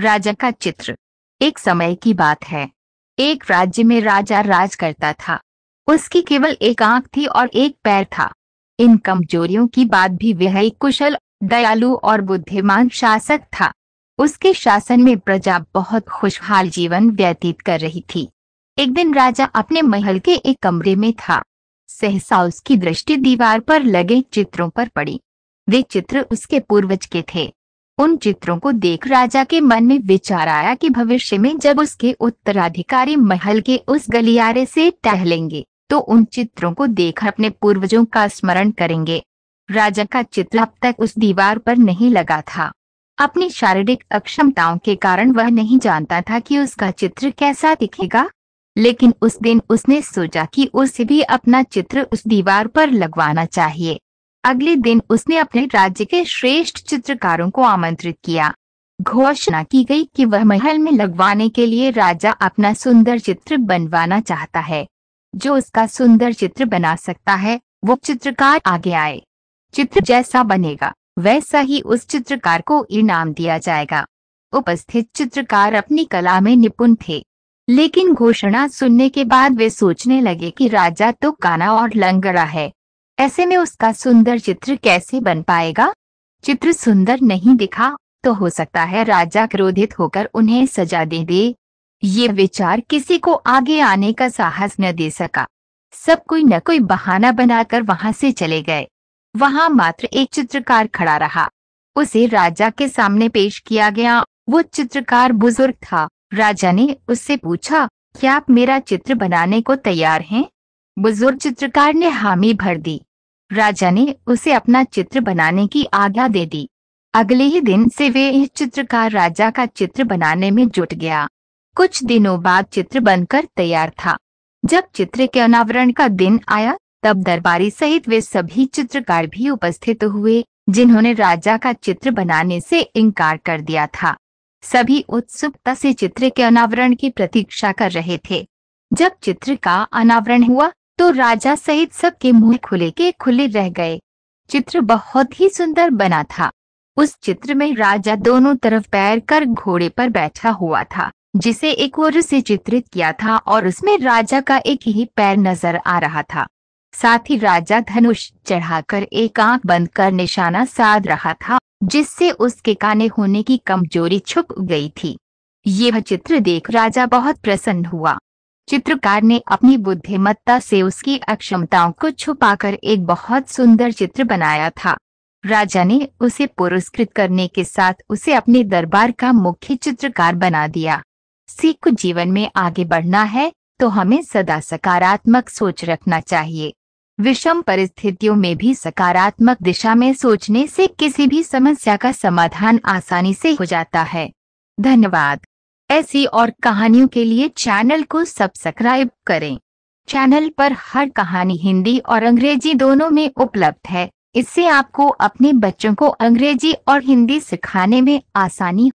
राजा का चित्र एक समय की बात है एक राज्य में राजा राज करता था उसकी केवल एक आंख थी और एक पैर था इन कमजोरियों की बात भी वह एक कुशल दयालु और बुद्धिमान शासक था उसके शासन में प्रजा बहुत खुशहाल जीवन व्यतीत कर रही थी एक दिन राजा अपने महल के एक कमरे में था सहसा उसकी दृष्टि दीवार पर लगे चित्रों पर पड़ी वे चित्र उसके पूर्वज के थे उन चित्रों को देख राजा के मन में विचार आया कि भविष्य में जब उसके उत्तराधिकारी महल के उस गलियारे से टहलेंगे तो उन चित्रों को देख अपने पूर्वजों का स्मरण करेंगे राजा का चित्र अब तक उस दीवार पर नहीं लगा था अपनी शारीरिक अक्षमताओं के कारण वह नहीं जानता था कि उसका चित्र कैसा दिखेगा लेकिन उस दिन उसने सोचा कि उसे भी अपना चित्र उस दीवार पर लगवाना चाहिए अगले दिन उसने अपने राज्य के श्रेष्ठ चित्रकारों को आमंत्रित किया घोषणा की गई कि वह महल में लगवाने के लिए राजा अपना सुंदर चित्र बनवाना चाहता है जो उसका सुंदर चित्र बना सकता है वो चित्रकार आगे आए चित्र जैसा बनेगा वैसा ही उस चित्रकार को इनाम दिया जाएगा उपस्थित चित्रकार अपनी कला में निपुण थे लेकिन घोषणा सुनने के बाद वे सोचने लगे कि राजा तो काना और लंगड़ा है ऐसे में उसका सुंदर चित्र कैसे बन पाएगा चित्र सुंदर नहीं दिखा तो हो सकता है राजा क्रोधित होकर उन्हें सजा दे दे ये विचार किसी को आगे आने का साहस न दे सका सब कोई न कोई बहाना बनाकर वहां से चले गए वहां मात्र एक चित्रकार खड़ा रहा उसे राजा के सामने पेश किया गया वो चित्रकार बुजुर्ग था राजा ने उससे पूछा क्या आप मेरा चित्र बनाने को तैयार हैं बुजुर्ग चित्रकार ने हामी भर दी राजा ने उसे अपना चित्र बनाने की आज्ञा दे दी अगले ही दिन से वे इस चित्रकार राजा का चित्र बनाने में जुट गया कुछ दिनों बाद चित्र बनकर तैयार था जब चित्र के अनावरण का दिन आया तब दरबारी सहित वे सभी चित्रकार भी उपस्थित हुए जिन्होंने राजा का चित्र बनाने से इनकार कर दिया था सभी उत्सुकता से चित्र के अनावरण की प्रतीक्षा कर रहे थे जब चित्र का अनावरण हुआ तो राजा सहित सबके मुंह खुले के खुले रह गए चित्र बहुत ही सुंदर बना था उस चित्र में राजा दोनों तरफ पैर कर घोड़े पर बैठा हुआ था जिसे एक और से चित्रित किया था और उसमें राजा का एक ही पैर नजर आ रहा था साथ ही राजा धनुष चढ़ाकर एक आंख बंद कर निशाना साध रहा था जिससे उसके काने होने की कमजोरी छुप गई थी यह चित्र देख राजा बहुत प्रसन्न हुआ चित्रकार ने अपनी बुद्धिमत्ता से उसकी अक्षमताओं को छुपाकर एक बहुत सुंदर चित्र बनाया था राजा ने उसे पुरस्कृत करने के साथ उसे अपने दरबार का मुख्य चित्रकार बना दिया सीख को जीवन में आगे बढ़ना है तो हमें सदा सकारात्मक सोच रखना चाहिए विषम परिस्थितियों में भी सकारात्मक दिशा में सोचने से किसी भी समस्या का समाधान आसानी से हो जाता है धन्यवाद ऐसी और कहानियों के लिए चैनल को सब्सक्राइब करें चैनल पर हर कहानी हिंदी और अंग्रेजी दोनों में उपलब्ध है इससे आपको अपने बच्चों को अंग्रेजी और हिंदी सिखाने में आसानी